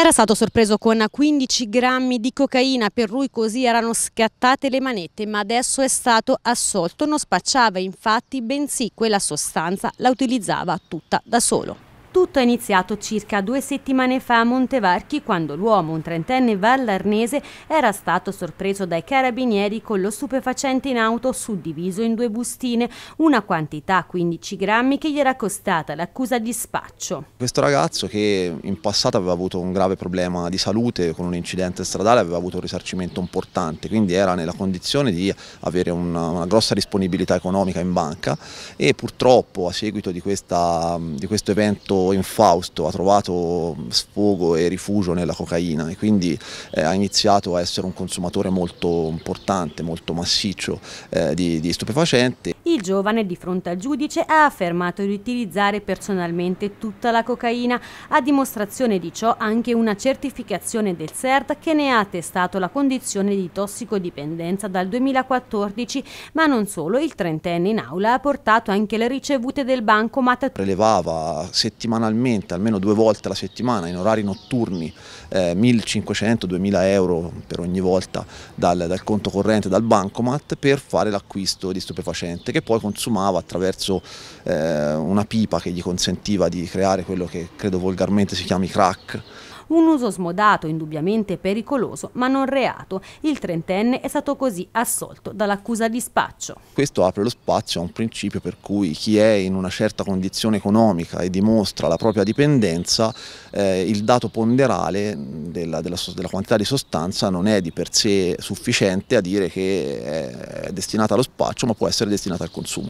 Era stato sorpreso con 15 grammi di cocaina, per lui così erano scattate le manette, ma adesso è stato assolto. Non spacciava infatti bensì quella sostanza, la utilizzava tutta da solo. Tutto è iniziato circa due settimane fa a Montevarchi quando l'uomo, un trentenne vallarnese, era stato sorpreso dai carabinieri con lo stupefacente in auto suddiviso in due bustine, una quantità 15 grammi che gli era costata l'accusa di spaccio. Questo ragazzo che in passato aveva avuto un grave problema di salute con un incidente stradale aveva avuto un risarcimento importante, quindi era nella condizione di avere una, una grossa disponibilità economica in banca e purtroppo a seguito di, questa, di questo evento stato infausto, ha trovato mm, sfogo e rifugio nella cocaina e quindi eh, ha iniziato a essere un consumatore molto importante, molto massiccio eh, di, di stupefacenti. Il giovane di fronte al giudice ha affermato di utilizzare personalmente tutta la cocaina, a dimostrazione di ciò anche una certificazione del CERT che ne ha attestato la condizione di tossicodipendenza dal 2014, ma non solo, il trentenne in aula ha portato anche le ricevute del bancomat. Prelevava settimanalmente, almeno due volte alla settimana, in orari notturni, eh, 1500-2000 euro per ogni volta dal, dal conto corrente, dal bancomat, per fare l'acquisto di stupefacente, che poi consumava attraverso eh, una pipa che gli consentiva di creare quello che credo volgarmente si chiami crack. Un uso smodato, indubbiamente pericoloso, ma non reato. Il trentenne è stato così assolto dall'accusa di spaccio. Questo apre lo spazio a un principio per cui chi è in una certa condizione economica e dimostra la propria dipendenza, eh, il dato ponderale della, della, della, quantità di sostanza non è di per sé sufficiente a dire che è destinata allo spaccio, ma può essere destinata al consumo.